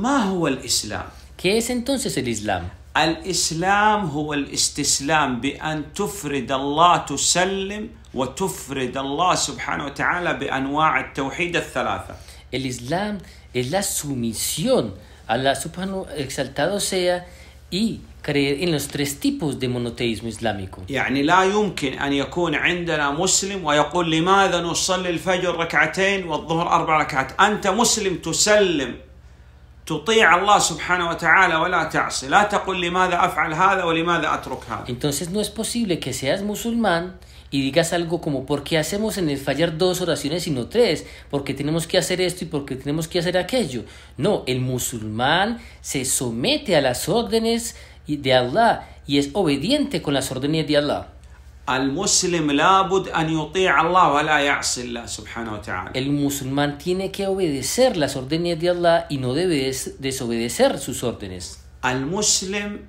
ما هو الإسلام؟ ¿Qué es entonces el Islam? الإسلام هو الاستسلام بأن تفرد الله تسلم وتفرد الله سبحانه وتعالى بأنواع التوحيد الثلاثة. El Islam es la sumisión a la subhanahu exaltado sea y creer en los tres tipos de monoteísmo islámico. يعني لا يمكن أن يكون عندنا مسلم ويقول لماذا نصلي الفجر ركعتين والظهر أربع ركعات أنت مسلم تسلم Entonces no es posible que seas musulmán y digas algo como ¿por qué hacemos en el fallar dos oraciones y no tres? ¿Por qué tenemos que hacer esto y por qué tenemos que hacer aquello? No, el musulmán se somete a las órdenes de Allah y es obediente con las órdenes de Allah. المسلم لابد أن يطيع الله ولا يعصي الله سبحانه وتعالى. المسلمان tiene que obedecer las órdenes de Allah y no debe desobedecer sus órdenes. المسلم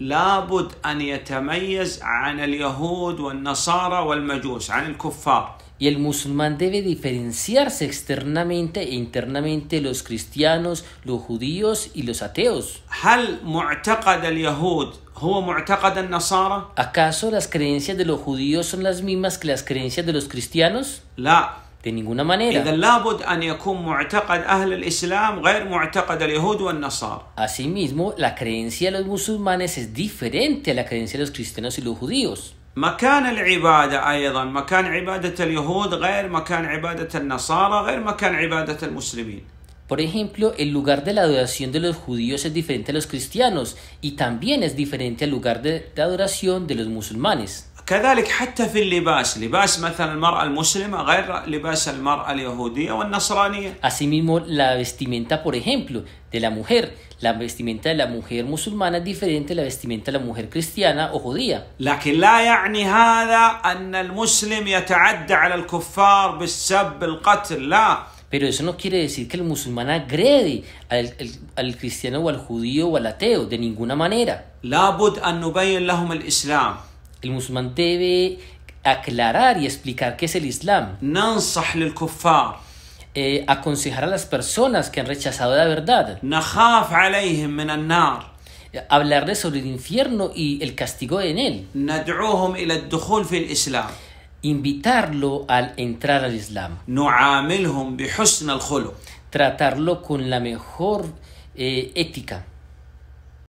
لابد أن يتميز عن اليهود والنصارى والمجوس عن الكفار. Y el musulmán debe diferenciarse externamente e internamente los cristianos, los judíos y los ateos. هل معتقد اليهود هو معتقد النصارى؟ ¿Acaso las creencias de los judíos son las mismas que las creencias de los cristianos? لا de ninguna manera. إذا لابد أن يكون معتقد أهل الإسلام غير معتقد اليهود والنصارى. Asimismo, la creencia de los musulmanes es diferente a la creencia de los cristianos y los judíos. مكان العبادة أيضا مكان عبادة اليهود غير مكان عبادة النصارى غير مكان عبادة المسلمين. Por ejemplo, el lugar de la adoración de los judíos es diferente a los cristianos y también es diferente al lugar de adoración de los musulmanes. Así Asimismo la vestimenta por ejemplo de la mujer la vestimenta de la mujer musulmana es diferente a la vestimenta de la mujer cristiana o judía pero eso no quiere decir que el musulmán agrede al, cristiano o al judío o al ateo, de ninguna manera. El musulmán debe aclarar y explicar qué es el Islam. Eh, aconsejar a las personas que han rechazado la verdad. Hablarles sobre el infierno y el castigo en él invitarlo al entrar al Islam. Tratarlo con la mejor eh, ética.